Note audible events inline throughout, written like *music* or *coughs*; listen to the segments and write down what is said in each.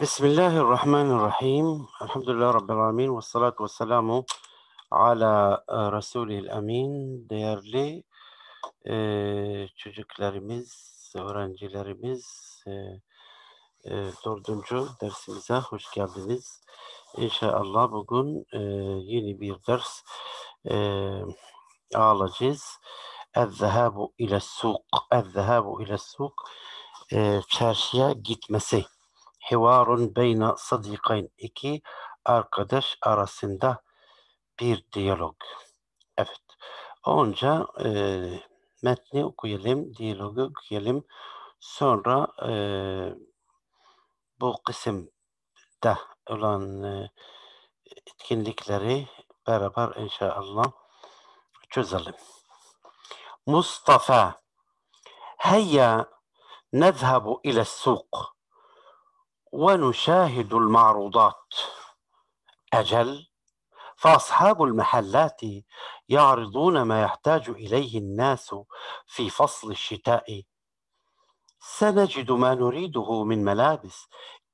Bismillahirrahmanirrahim. Elhamdülillah Rabbil Alemin. Ve salatu ve selamu ala e, Resulil Amin. Değerli e, çocuklarımız, öğrencilerimiz, e, e, dördüncü dersimize hoş geldiniz. İnşallah bugün e, yeni bir ders e, alacağız. El-Zehabu ile Suk. El-Zehabu ile Suk. E, çarşıya gitmesi. Hivarun beyne sadikayn. iki arkadaş arasında bir diyalog. Evet. Onca e, metni okuyalım, diyalogu okuyalım. Sonra e, bu kısımda olan e, etkinlikleri beraber inşallah çözelim. Mustafa Heyya nezhebu ile suk. ونشاهد المعروضات أجل فأصحاب المحلات يعرضون ما يحتاج إليه الناس في فصل الشتاء سنجد ما نريده من ملابس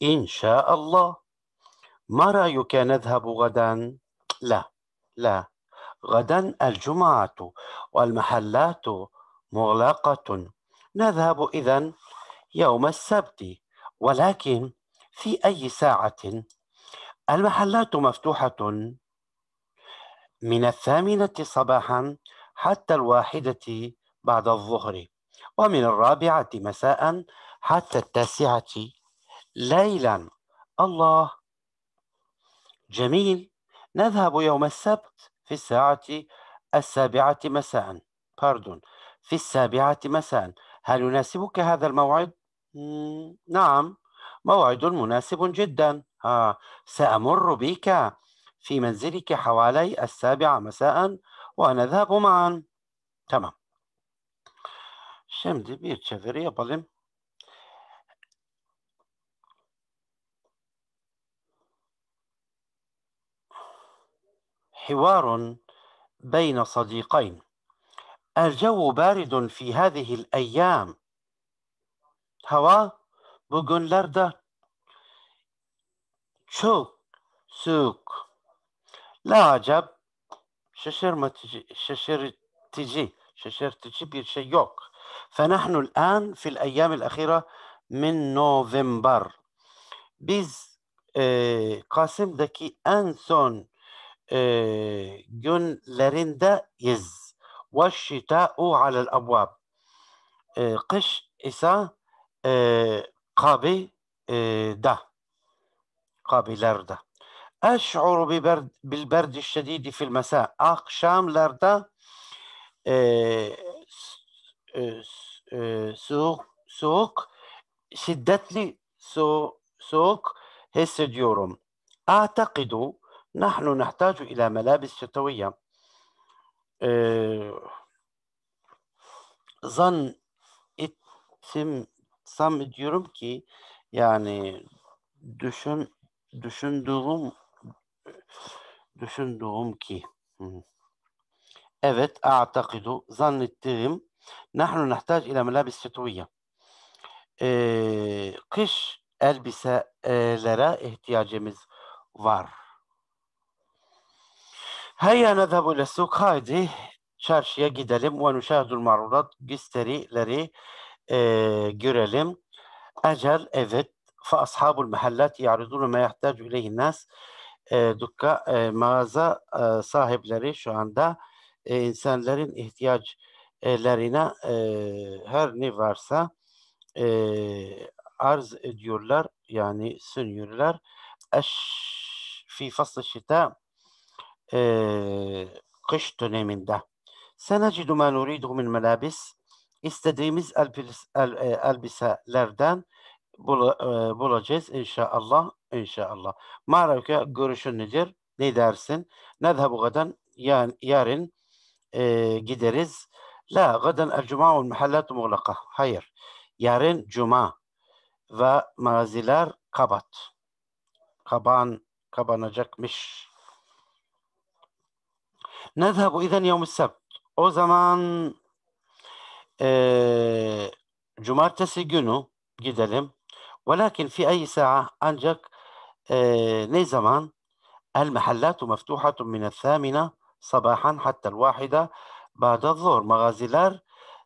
إن شاء الله ما رأيك نذهب غدا؟ لا لا غدا الجمعة والمحلات مغلقة نذهب إذا يوم السبت ولكن في أي ساعة المحلات مفتوحة من الثامنة صباحا حتى الواحدة بعد الظهر ومن الرابعة مساء حتى التاسعة ليلا الله جميل نذهب يوم السبت في الساعة السابعة مساء باردون في السابعة مساء هل يناسبك هذا الموعد؟ نعم موعد مناسب جدا آه سأمر بك في منزلك حوالي السابعة مساء ونذهب معا تمام بير bir يا بلم حوار بين صديقين الجو بارد في هذه الأيام هواء bugünlerde çok sık lacap şaşırmatıcı, şaşırtıcı, şaşırtıcı bir şey yok. فنحن الآن في الأيام الأخيرة من نوفمبر biz e, Kasım'daki en son e, günlerindeyiz. وَالشِّتَاءُ عَلَى الْأَبْوَابِ e, Kış ise e, قابلة آه، قابلرده أشعر ببرد بالبرد الشديد في المساء أقشام لاردا آه، آه، سوق سوق soğuk سوق so, soğuk أعتقد نحن نحتاج إلى ملابس شتوية. ظن اتم zannetsem diyorum ki yani düşün düşündüğüm düşündüğüm ki evet a'takidu zannettiğim nahnu nehtac ila melabis fitviye ee, kış elbiselere ihtiyacımız var. Hayya nedhebu ile suk haydi çarşıya gidelim ve nüşahdul marudat gösterileri e, görelim. Ecel evet. Fa ashabul mehallat yaridunu me yahtacü ileyhinnas. E, ee, dukka e, mağaza e, sahipleri şu anda e, insanların ihtiyaçlarına e, her ne varsa e, arz ediyorlar yani sunuyorlar. Eş fi faslı şita e, kış döneminde. Senecidu ma nuridu min melabis istediğimiz elbis, el, e, elbiselerden bul, e, bulacağız inşallah inşallah. Marevke görüşün nedir? Ne dersin? Ne Nedhebu gaden yani yarın e, gideriz. La gaden el cuma ve mahallatu muğlaka. Hayır. Yarın cuma ve mağaziler kabat. Kaban kabanacakmış. Ne Nedhebu izen yevmus sebt. O zaman e, cumartesi günü gidelim. Velakin fi ayi sa'a ancak e, ne zaman El mehallatu meftuhatun min thamina sabahan hatta el الواحدة ba'da zor. Magaziler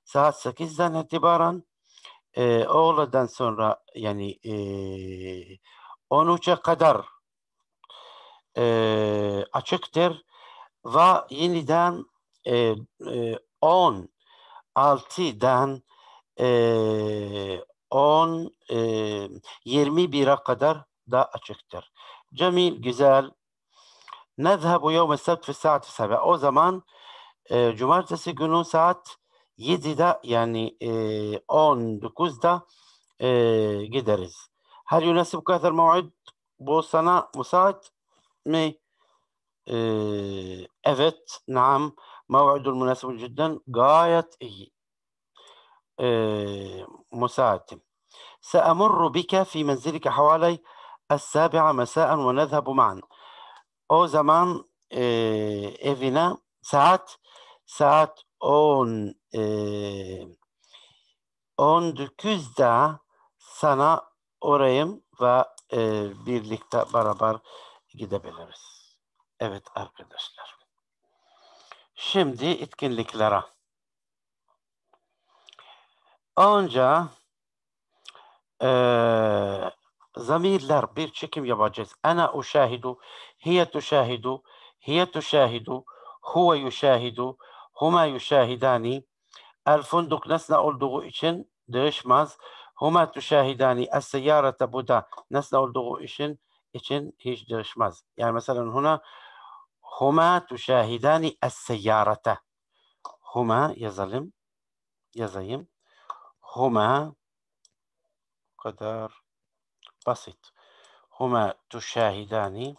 saat 8'den itibaren e, oğladan sonra yani e, 13'e kadar e, açıktır ve yeniden e, e, 10 6'dan e, 10 e, 21'e kadar da açıktır. Cemil güzel. Nezhebu yevme sebt fi saat 7. O zaman e, cumartesi günü saat 7'de yani e, 19'da e, gideriz. Her yunasib kadar mev'id bu sana müsait mi? E, evet, naam. موعد المناسب جدا غاية إيه. إيه سأمر بك في منزلك حوالي السابعة مساء ونذهب معا أو زمان إيه ساعات ساعات أون آه، أون dükküzde sana orayım ve birlikte beraber gidebiliriz. Evet arkadaşlar. Şimdi etkinliklere. Önce e, zamirler bir çekim yapacağız. Ana uşahidu, hiye tuşahidu, hiye tuşahidu, huve yuşahidu, huma yuşahidani. El funduk nesne olduğu için değişmez. Huma tuşahidani, es seyyarete bu da nesne olduğu için, için hiç değişmez. Yani mesela huna Huma tuşahidani es-seyyarete. Huma yazalım. Yazayım. Huma bu kadar basit. Huma tuşahidani.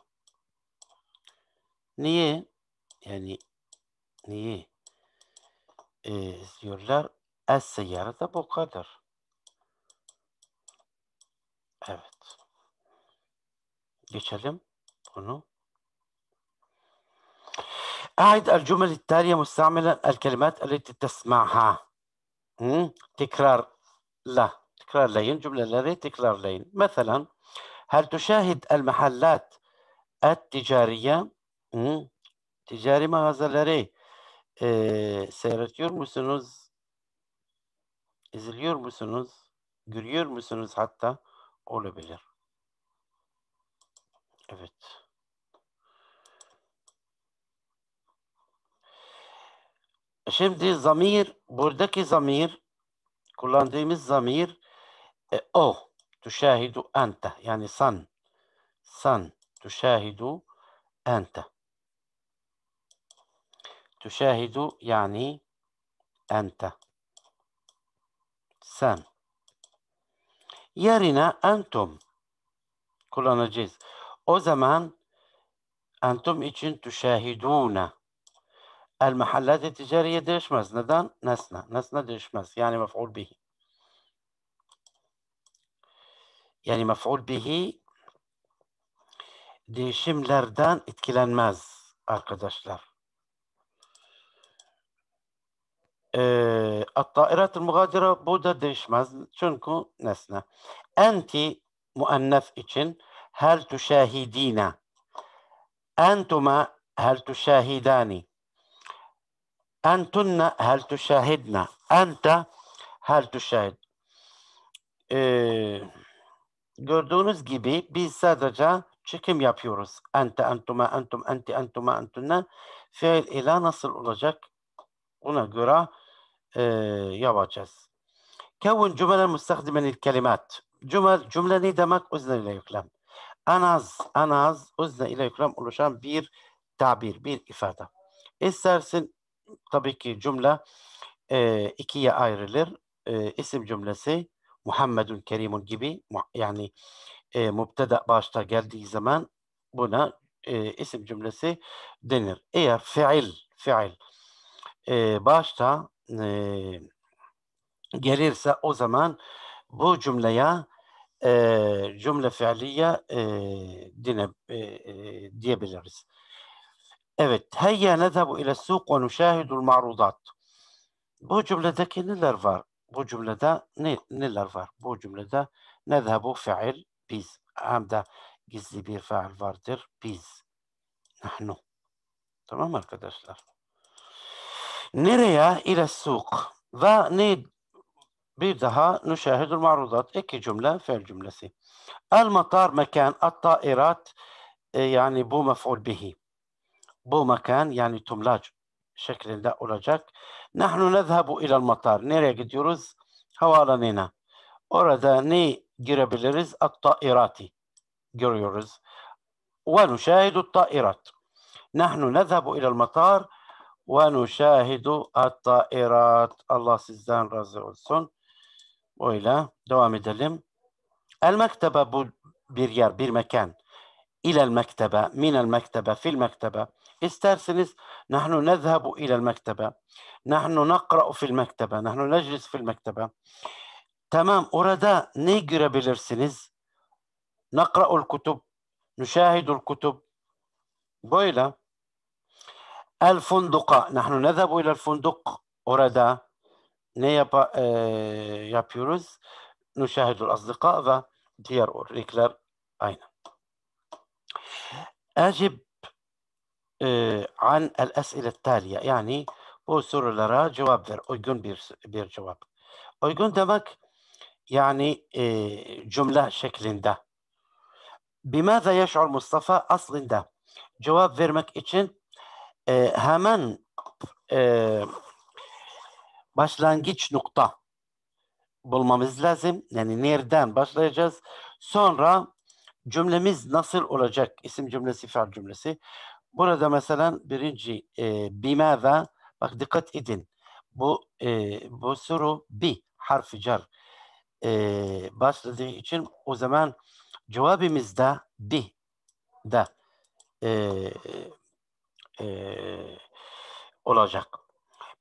Niye? Yani niye? Ee, diyorlar es-seyyarete bu kadar. Evet. Geçelim bunu. أعد الجمل التالية مستعملا الكلمات التي تسمعها تكرار لا تكرار لين جملة لدي تكرار لين مثلا هل تشاهد المحلات التجارية تجاري mağazaları e, seyrediyor musunuz? İzliyor musunuz? Görüyor حتى hatta? Olabilir. Evet. Şimdi zamir, buradaki zamir, kullandığımız zamir e, o. Tuşahidu ente. Yani sen. Sen. Tuşahidu ente. Tuşahidu yani ente. Sen. Yerine entum kullanacağız. O zaman entum için tuşahiduna المحلات التجارية ديشمز ندان نسنا نسنا ديشمز يعني مفعول به يعني مفعول به ديشملردان اتكلان ماز أركداشلر أه الطائرات المغادرة بودا ديشمز شنكو نسنا أنت مؤنث إتشن هل تشاهدين أنتما هل تشاهداني Entunne hel tüşehidne. Ente hel tüşehid. Ee, gördüğünüz gibi biz sadece çekim yapıyoruz. Ente, entuma, entum, enti, entuma, entunne. Fiil ile nasıl olacak? Ona göre e, yapacağız. Kevun cümle müstehdimenil kelimat. Cümle, cümle ne demek? Özne ile yüklem. En az, en az özne ile yüklem oluşan bir tabir, bir ifade. İstersin tabii ki cümle e, ikiye ayrılır. E, isim cümlesi Muhammedun Kerimun gibi yani e, mübteda başta geldiği zaman buna e, isim cümlesi denir. Eğer fiil fiil e, başta e, gelirse o zaman bu cümleye e, cümle fiiliye e, dine, e, e diyebiliriz. Evet, heyye nedhebu ile suk ve nüşahidul marudat. Bu cümledeki neler var? Bu cümlede ne, neler var? Bu cümlede nedhebu fiil biz. Hem de gizli bir fiil vardır. Biz. Nahnu. Tamam arkadaşlar. Nereye? ile suk. Ve ne bir daha nüşahidul marudat. iki cümle fiil cümlesi. El matar mekan at tairat e, yani bu mef'ul bihi bu mekan yani tumlac şeklinde olacak. Nahnu nezhebu ilal matar. Nereye gidiyoruz? Havaalanına. Orada ne girebiliriz? At-ta'irati. Görüyoruz. Ve nuşahidu ta'irat. Nahnu nezhebu ilal matar ve nuşahidu at-ta'irat. Allah sizden razı olsun. Böyle devam edelim. El mektebe bu bir yer, bir mekan. İlel mektebe, minel mektebe, fil mektebe. İsterseniz nahnu nezhebu ilel mektebe. Nahnu nakra'u fil mektebe. Nahnu neclis fil mektebe. Tamam orada ne görebilirsiniz? Nakra'ul kutub. Nüşahidul kutub. Böyle. El funduka. Nahnu nezhebu ilel funduk. Orada ne yapa, e, yapıyoruz? Nüşahidul azdika ve diğer örnekler aynı. Acib e, an el esile taliye yani bu sorulara cevap ver. Uygun bir bir cevap. Uygun demek yani e, cümle şeklinde. Bimaza yaşar Mustafa aslında cevap vermek için e, hemen e, başlangıç nokta bulmamız lazım. Yani nereden başlayacağız? Sonra cümlemiz nasıl olacak? Isim cümlesi, fiil cümlesi. Burada mesela birinci e, bimaza bak dikkat edin. Bu e, bu soru bi harfi cer e, başladığı için o zaman cevabımızda bi de e, e, olacak.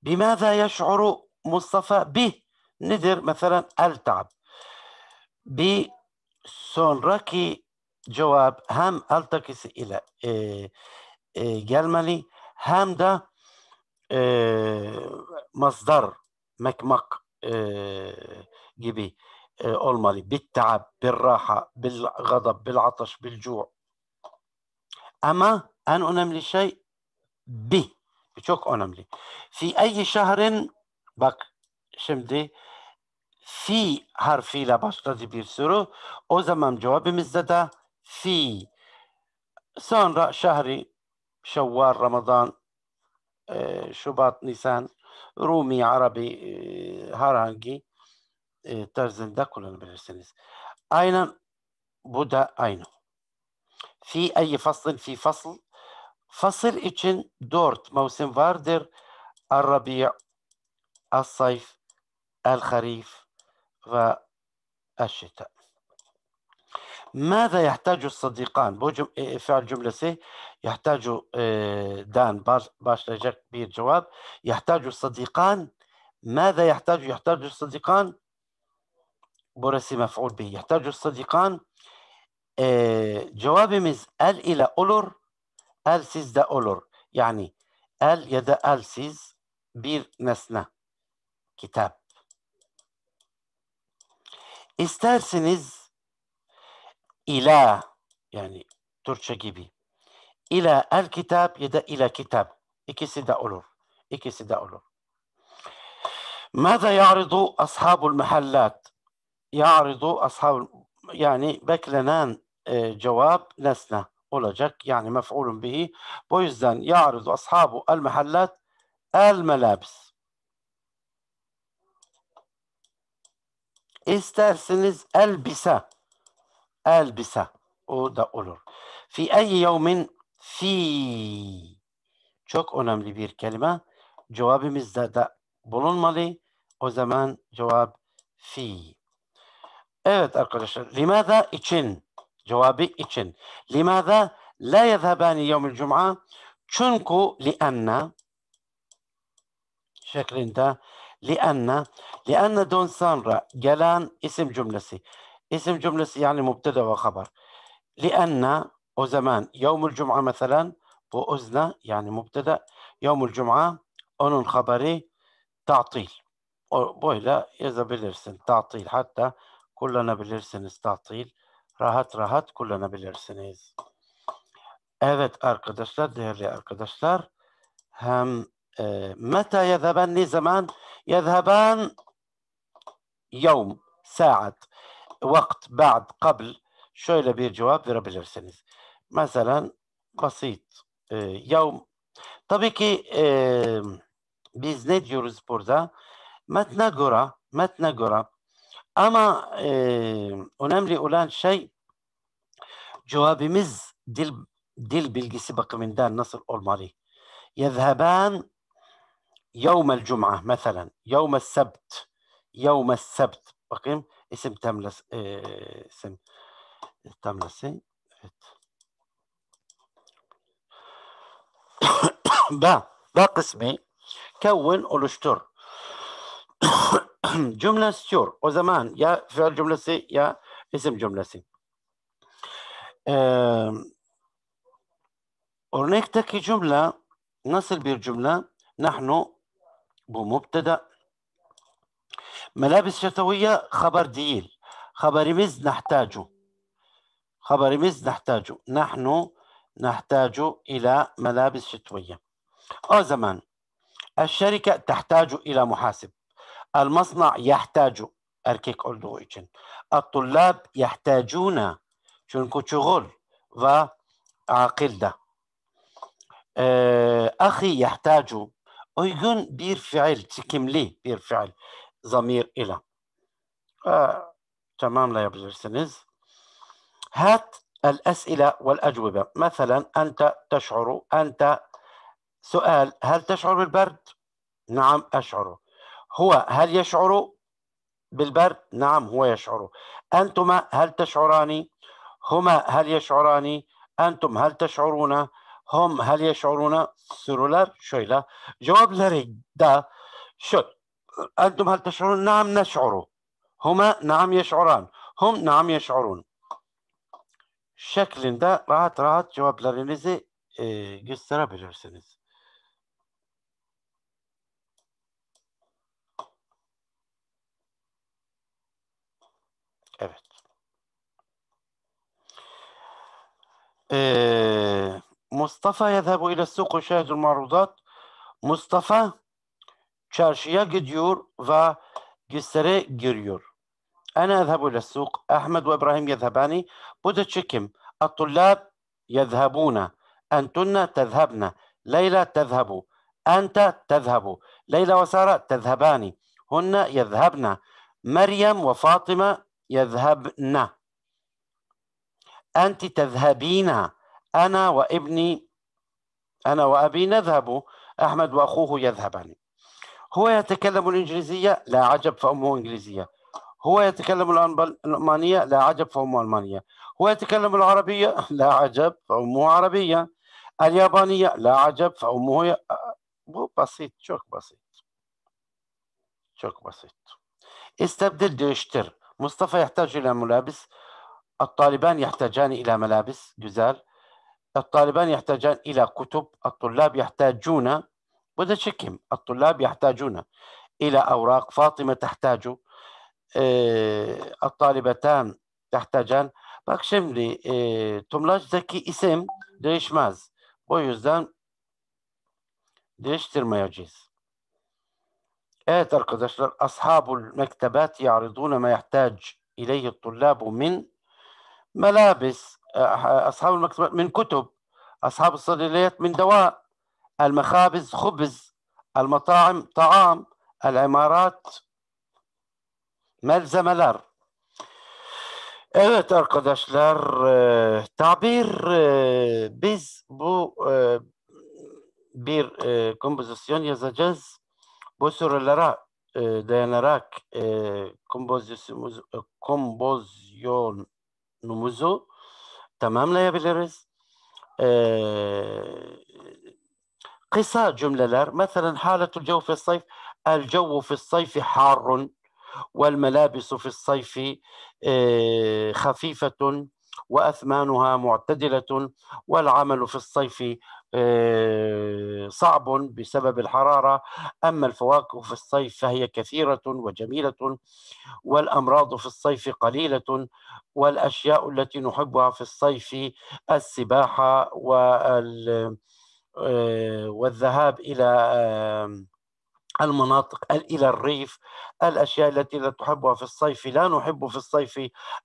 bimada yeş'uru Mustafa bi nedir? Mesela el tab. Bi sonraki cevap hem altakisi ile e, e, gelmeli hem de e, mazdar mekmak e, gibi e, olmalı. Bittab, birraha, bil gadab, bil ama en önemli şey bi. Çok önemli. Fi ayyi şehrin bak şimdi fi harfiyle başladı bir soru. O zaman cevabımızda da fi. Sonra şehri شوال رمضان آه، شباط نيسان رومي عربي هارانجي آه، آه، ترزن دا كلنا بالرسنس اين بدا اينو في اي فصل في فصل فصل اتشن دورت موسم فاردر الربيع الصيف الخريف والشتاء ماذا يحتاج الصديقان بوجم إيه، فعل جملة س يحتاج آه، دان باش باش رجاك بير جواب يحتاج الصديقان ماذا يحتاج يحتاج الصديقان بورسي مفعول به يحتاج الصديقان آه، ال الى ile ال سيز دا olur يعني ال يدا ال سيز بير نسنا كتاب استرسنز ila yani Türkçe gibi. İla el kitap ya da ila kitap. İkisi de olur. İkisi de olur. ماذا يعرض أصحاب المحلات؟ يعرض أصحاب yani beklenen e, cevap nesne olacak. Yani mef'ulun bihi. Bu yüzden ya'ridu ashabu el mahallat el melabis. İsterseniz elbise elbise o da olur. Fi eyyi yevmin fi çok önemli bir kelime. Cevabımızda da bulunmalı. O zaman cevap fi. Evet arkadaşlar. Limada için. Cevabı için. Limada la yezhebani yevmil cuma. Çünkü lianna şeklinde lianna liannadan sonra gelen isim cümlesi isim cümlesi yani mubteda ve haber. لأن o zaman yevmül cuma mesela bu özne yani mubteda yevmül cuma onun haberi tatil. O, böyle yazabilirsin tatil hatta kullanabilirsiniz tatil. Rahat rahat kullanabilirsiniz. Evet arkadaşlar, değerli arkadaşlar. Hem e, meta yezheben ne zaman? Yezheben yevm, saat. وقت بعد قبل شو اللي بيجواب في ربيع السنه مثلا بسيط آه، يوم طبيعي كي آه، بيزنيد يورز بوردا ما تنقرا ما تنقرا اما آه، أناملي اولان شيء جواب مز دل دل بلقي سبق من دان نصر اولمالي يذهبان يوم الجمعه مثلا يوم السبت يوم السبت بقيم isim temlesi e, isim temlesi evet. *coughs* ba B kısmı kevvin oluştur. *coughs* cümle istiyor. O zaman ya fiil cümlesi ya isim cümlesi. Ee, örnekteki cümle nasıl bir cümle? Nahnu bu mubteda ملابس شتوية خبر ديل خبر مز نحتاجه خبر مز نحتاجه نحن نحتاج إلى ملابس شتوية أو آه، زمان الشركة تحتاج إلى محاسب المصنع يحتاج أركيك أولدويتشن الطلاب يحتاجون شنكو شغل وعاقل ده آه، أخي يحتاج uygun بير فعل تكملي بير فعل ضمير إلى آه، تمام لا يبزرسنز هات الأسئلة والأجوبة مثلا أنت تشعر أنت سؤال هل تشعر بالبرد؟ نعم أشعر هو هل يشعر بالبرد؟ نعم هو يشعر أنتما هل تشعران؟ هما هل يشعران؟ أنتم هل تشعرون؟ هم هل يشعرون؟ سرولر شويلة جواب لريك دا شوت أنتم هل تشعرون؟ نعم نشعر هما نعم يشعران هم نعم يشعرون شكل ده rahat rahat cevaplarınızı e, gösterebilirsiniz. Evet. E, Mustafa يذهب إلى السوق ويشاهد المعروضات. Mustafa çarşıya gidiyor ve göstere giriyor. أنا أذهب إلى السوق أحمد وإبراهيم يذهبان بوتشيكم الطلاب يذهبون أنتن تذهبن ليلى تذهب أنت تذهب ليلى وسارة تذهبان هن يذهبن مريم وفاطمة يذهبن أنت تذهبين أنا وابني أنا وأبي نذهب أحمد وأخوه يذهبان هو يتكلم الإنجليزية لا عجب فأمه إنجليزية هو يتكلم الألمانية لا عجب فأمه ألمانية هو يتكلم العربية لا عجب فأمه عربية اليابانية لا عجب فأمه ي... بسيط شوك بسيط شوك بسيط استبدل ديشتر مصطفى يحتاج إلى ملابس الطالبان يحتاجان إلى ملابس جزال الطالبان يحتاجان إلى كتب الطلاب يحتاجون وتشكهم الطلاب يحتاجون إلى أوراق فاطمة تحتاج الطالبتان تحتاcan bak şimdi tomlaçtaki isim değişmez. O yüzden değiştirmeyeceğiz. Evet arkadaşlar ashabul mektebat ya'ridun ma yahtaj ileyhi tullabu min melabis ashabul mektebat min kutub ashabul sadiliyat min deva المخابز خبز المطاعم طعام العمارات malzemeler. Evet arkadaşlar tabir biz bu bir kompozisyon yazacağız. Bu sorulara dayanarak kompozisyonumuz, kompozisyonumuzu tamamlayabiliriz. قصاء جملة لار مثلا حالة الجو في الصيف الجو في الصيف حار والملابس في الصيف آه، خفيفة وأثمانها معتدلة والعمل في الصيف آه، صعب بسبب الحرارة أما الفواكه في الصيف فهي كثيرة وجميلة والأمراض في الصيف قليلة والأشياء التي نحبها في الصيف السباحة وال آه، والذهاب إلى المناطق إلى الريف الأشياء التي لا تحبها في الصيف لا نحب في الصيف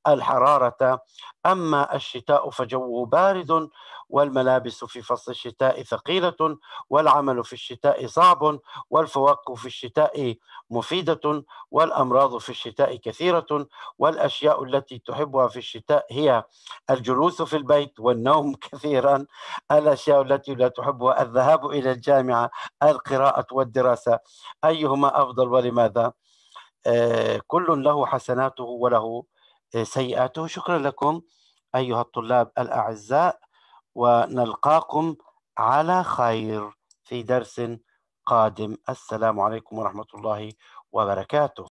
الحرارة أما الشتاء فجوه بارد والملابس في فصل الشتاء ثقيلة والعمل في الشتاء صعب والفواكه في الشتاء مفيدة والأمراض في الشتاء كثيرة والأشياء التي تحبها في الشتاء هي الجلوس في البيت والنوم *laughs* كثيرا الأشياء التي لا تحبها الذهاب إلى الجامعة القراءة والدراسة أيهما أفضل ولماذا آه، كل له حسناته وله آه، سيئاته شكرا لكم أيها الطلاب الأعزاء ونلقاكم على خير في درس قادم السلام عليكم ورحمة الله وبركاته